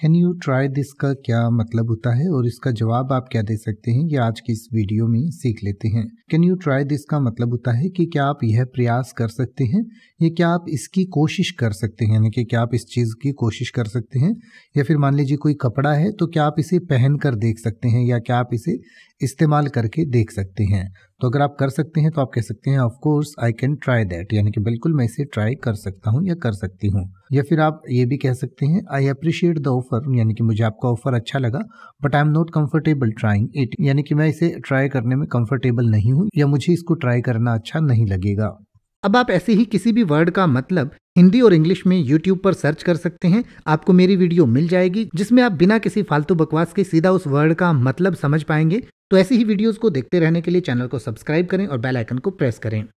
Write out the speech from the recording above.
can you try this का क्या मतलब होता है और इसका जवाब आप क्या दे सकते हैं ये आज की इस वीडियो में सीख लेते हैं कैन यू ट्राई दिस का मतलब होता है कि क्या आप यह प्रयास कर सकते हैं या क्या आप इसकी कोशिश कर सकते हैं यानी कि क्या आप इस चीज़ की कोशिश कर सकते हैं या फिर मान लीजिए कोई कपड़ा है तो क्या आप इसे पहन कर देख सकते हैं या क्या आप इसे इस्तेमाल करके देख सकते हैं तो अगर आप कर सकते हैं तो आप कह सकते हैं of course I can try that यानी कि बिल्कुल मैं इसे ट्राई कर सकता हूँ या कर सकती हूँ या फिर आप ये भी कह सकते हैं आई अप्रिशिएट द ऑफर यानी कि मुझे आपका ऑफर अच्छा लगा but I am not comfortable trying it यानी कि मैं इसे ट्राई करने में कम्फर्टेबल नहीं हूँ या मुझे इसको ट्राई करना अच्छा नहीं लगेगा अब आप ऐसे ही किसी भी वर्ड का मतलब हिंदी और इंग्लिश में YouTube पर सर्च कर सकते हैं आपको मेरी वीडियो मिल जाएगी जिसमें आप बिना किसी फालतू बकवास के सीधा उस वर्ड का मतलब समझ पाएंगे तो ऐसी ही वीडियोस को देखते रहने के लिए चैनल को सब्सक्राइब करें और बेल आइकन को प्रेस करें